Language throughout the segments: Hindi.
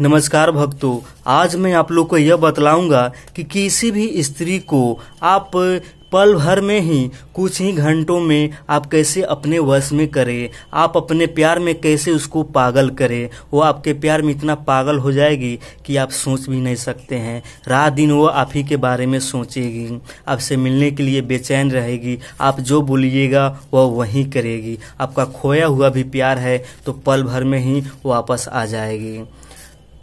नमस्कार भक्तों आज मैं आप लोग को यह बतलाऊंगा कि किसी भी स्त्री को आप पल भर में ही कुछ ही घंटों में आप कैसे अपने वश में करें आप अपने प्यार में कैसे उसको पागल करें वो आपके प्यार में इतना पागल हो जाएगी कि आप सोच भी नहीं सकते हैं रात दिन वो आप ही के बारे में सोचेगी आपसे मिलने के लिए बेचैन रहेगी आप जो बोलिएगा वो वही करेगी आपका खोया हुआ भी प्यार है तो पल भर में ही वापस आ जाएगी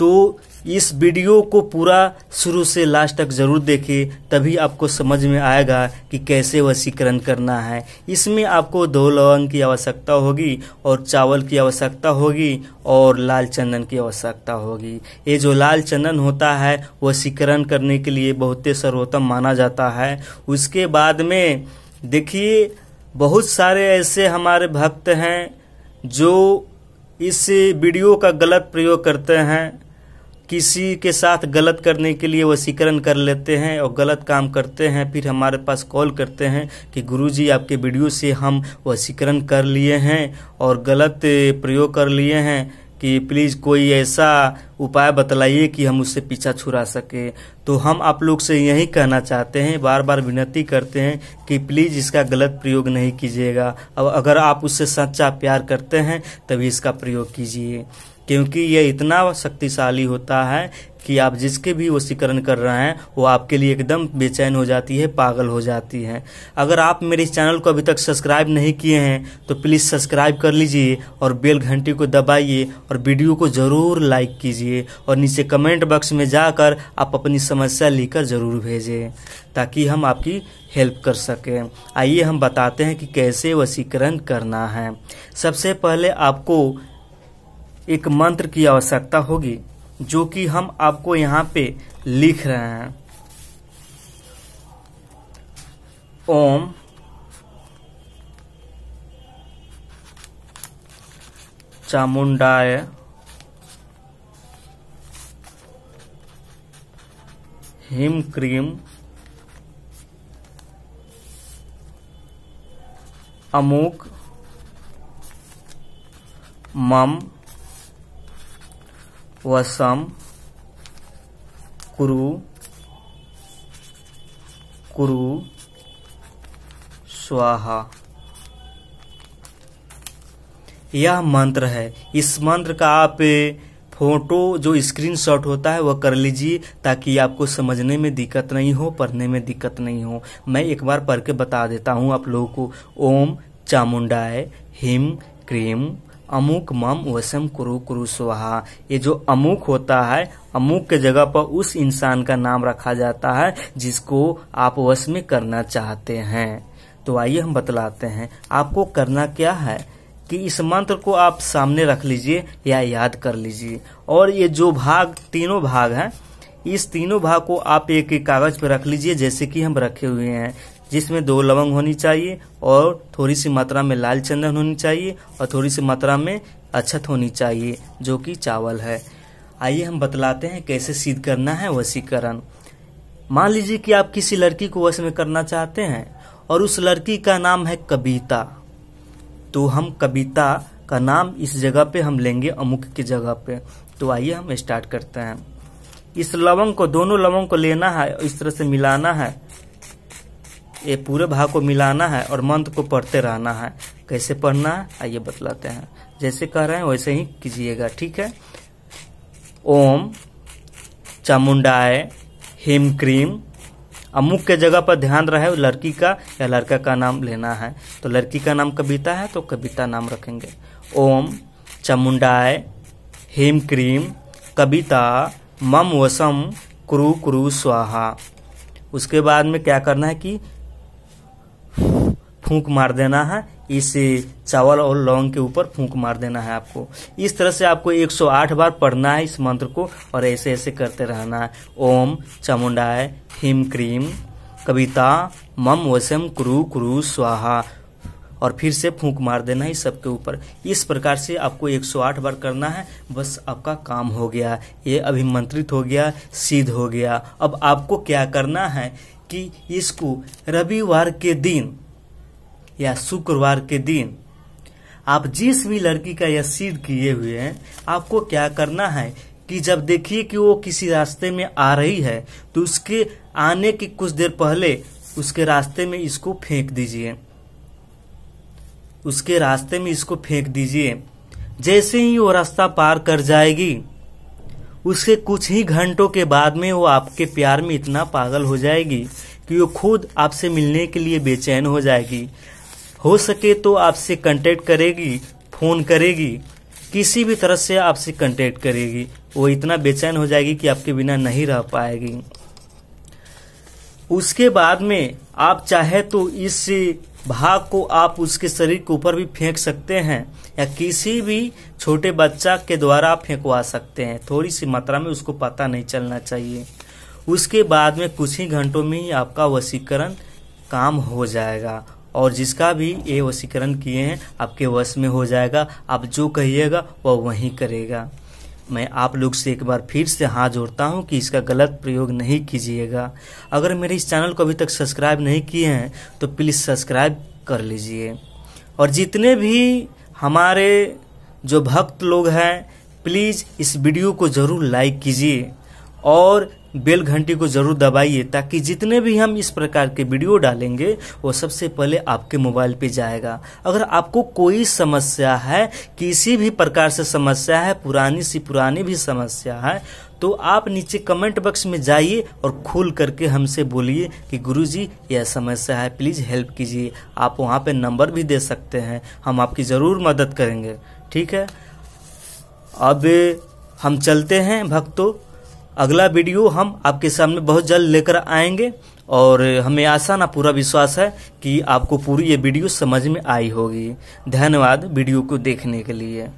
तो इस वीडियो को पूरा शुरू से लास्ट तक ज़रूर देखें तभी आपको समझ में आएगा कि कैसे वसीकरण करना है इसमें आपको दो लवंग की आवश्यकता होगी और चावल की आवश्यकता होगी और लाल चंदन की आवश्यकता होगी ये जो लाल चंदन होता है वसीकरण करने के लिए बहुत ही सर्वोत्तम माना जाता है उसके बाद में देखिए बहुत सारे ऐसे हमारे भक्त हैं जो इस वीडियो का गलत प्रयोग करते हैं किसी के साथ गलत करने के लिए वसीकरण कर लेते हैं और गलत काम करते हैं फिर हमारे पास कॉल करते हैं कि गुरुजी आपके वीडियो से हम वसीकरण कर लिए हैं और गलत प्रयोग कर लिए हैं कि प्लीज़ कोई ऐसा उपाय बतलाइए कि हम उससे पीछा छुड़ा सके तो हम आप लोग से यही कहना चाहते हैं बार बार विनती करते हैं कि प्लीज़ इसका गलत प्रयोग नहीं कीजिएगा अब अगर आप उससे सच्चा प्यार करते हैं तभी इसका प्रयोग कीजिए क्योंकि ये इतना शक्तिशाली होता है कि आप जिसके भी वशीकरण कर रहे हैं वो आपके लिए एकदम बेचैन हो जाती है पागल हो जाती है अगर आप मेरे इस चैनल को अभी तक सब्सक्राइब नहीं किए हैं तो प्लीज़ सब्सक्राइब कर लीजिए और बेल घंटी को दबाइए और वीडियो को ज़रूर लाइक कीजिए और नीचे कमेंट बॉक्स में जाकर आप अपनी समस्या लेकर ज़रूर भेजें ताकि हम आपकी हेल्प कर सकें आइए हम बताते हैं कि कैसे वसीकरण करना है सबसे पहले आपको एक मंत्र की आवश्यकता होगी जो कि हम आपको यहाँ पे लिख रहे हैं ओम चामुंडाय हिम क्रीम अमुक मम वसम कुरु कुरु स्वाहा यह मंत्र है इस मंत्र का आप फोटो जो स्क्रीन शॉट होता है वह कर लीजिए ताकि आपको समझने में दिक्कत नहीं हो पढ़ने में दिक्कत नहीं हो मैं एक बार पढ़ के बता देता हूँ आप लोगों को ओम चामुंडाय हिम क्रीम अमुक मम वसम कुरु कुरु स्वाहा ये जो अमुक होता है अमुक के जगह पर उस इंसान का नाम रखा जाता है जिसको आप वश में करना चाहते हैं तो आइए हम बतलाते हैं आपको करना क्या है कि इस मंत्र को आप सामने रख लीजिए या याद कर लीजिए और ये जो भाग तीनों भाग हैं इस तीनों भाग को आप एक एक कागज पर रख लीजिए जैसे कि हम रखे हुए हैं जिसमें दो लवंग होनी चाहिए और थोड़ी सी मात्रा में लाल चंदन होनी चाहिए और थोड़ी सी मात्रा में अच्छत होनी चाहिए जो कि चावल है आइए हम बतलाते हैं कैसे सिद्ध करना है वसीकरण मान लीजिए कि आप किसी लड़की को वश में करना चाहते हैं और उस लड़की का नाम है कविता तो हम कविता का नाम इस जगह पे हम लेंगे अमुक की जगह पे तो आइए हम स्टार्ट करते हैं इस लवंग को दोनों लवंग को लेना है इस तरह से मिलाना है ये पूरे भाव को मिलाना है और मंत्र को पढ़ते रहना है कैसे पढ़ना है आइए बतलाते हैं जैसे कह रहे हैं वैसे ही कीजिएगा ठीक है ओम चामुंडाए हिम क्रीम अमुक के जगह पर ध्यान रहे लड़की का या लड़का का नाम लेना है तो लड़की का नाम कविता है तो कविता नाम रखेंगे ओम चामुंडाय हिम क्रीम कविता मम वसम क्रु क्रु स्वाहा उसके बाद में क्या करना है कि फूंक मार देना है इस चावल और लौंग के ऊपर फूंक मार देना है आपको इस तरह से आपको 108 बार पढ़ना है इस मंत्र को और ऐसे ऐसे करते रहना है ओम चामुंडाय हिम क्रीम कविता मम वसम क्रु क्रु स्वाहा और फिर से फूंक मार देना है सबके ऊपर इस प्रकार से आपको 108 बार करना है बस आपका काम हो गया ये अभिमंत्रित हो गया सिद्ध हो गया अब आपको क्या करना है कि इसको रविवार के दिन या शुक्रवार के दिन आप जिस भी लड़की का यह सीड किए हुए हैं आपको क्या करना है कि जब देखिए कि वो किसी रास्ते में आ रही है तो उसके आने के कुछ देर पहले उसके रास्ते में इसको फेंक दीजिए उसके रास्ते में इसको फेंक दीजिए जैसे ही वो रास्ता पार कर जाएगी उसके कुछ ही घंटों के बाद में वो आपके प्यार में इतना पागल हो जाएगी कि वो खुद आपसे मिलने के लिए बेचैन हो जाएगी हो सके तो आपसे कंटेक्ट करेगी फोन करेगी किसी भी तरह से आपसे कंटेक्ट करेगी वो इतना बेचैन हो जाएगी कि आपके बिना नहीं रह पाएगी उसके बाद में आप चाहे तो इस भाग को आप उसके शरीर के ऊपर भी फेंक सकते हैं या किसी भी छोटे बच्चा के द्वारा आप फेंकवा सकते हैं थोड़ी सी मात्रा में उसको पता नहीं चलना चाहिए उसके बाद में कुछ ही घंटों में ही आपका वसीकरण काम हो जाएगा और जिसका भी ये वसीकरण किए हैं आपके वश में हो जाएगा आप जो कहिएगा वह वहीं करेगा मैं आप लोग से एक बार फिर से हाथ जोड़ता हूँ कि इसका गलत प्रयोग नहीं कीजिएगा अगर मेरे इस चैनल को अभी तक सब्सक्राइब नहीं किए हैं तो प्लीज़ सब्सक्राइब कर लीजिए और जितने भी हमारे जो भक्त लोग हैं प्लीज़ इस वीडियो को ज़रूर लाइक कीजिए और बेल घंटी को जरूर दबाइए ताकि जितने भी हम इस प्रकार के वीडियो डालेंगे वो सबसे पहले आपके मोबाइल पे जाएगा अगर आपको कोई समस्या है किसी भी प्रकार से समस्या है पुरानी सी पुरानी भी समस्या है तो आप नीचे कमेंट बॉक्स में जाइए और खुल करके हमसे बोलिए कि गुरुजी यह समस्या है प्लीज़ हेल्प कीजिए आप वहाँ पर नंबर भी दे सकते हैं हम आपकी ज़रूर मदद करेंगे ठीक है अब हम चलते हैं भक्तों अगला वीडियो हम आपके सामने बहुत जल्द लेकर आएंगे और हमें आशा ना पूरा विश्वास है कि आपको पूरी ये वीडियो समझ में आई होगी धन्यवाद वीडियो को देखने के लिए